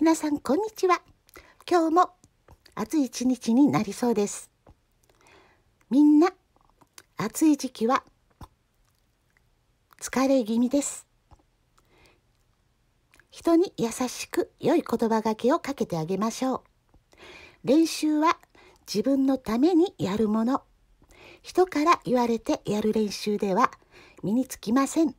皆さんこんにちは今日も暑い一日になりそうですみんな暑い時期は疲れ気味です人に優しく良い言葉がけをかけてあげましょう練習は自分のためにやるもの人から言われてやる練習では身につきません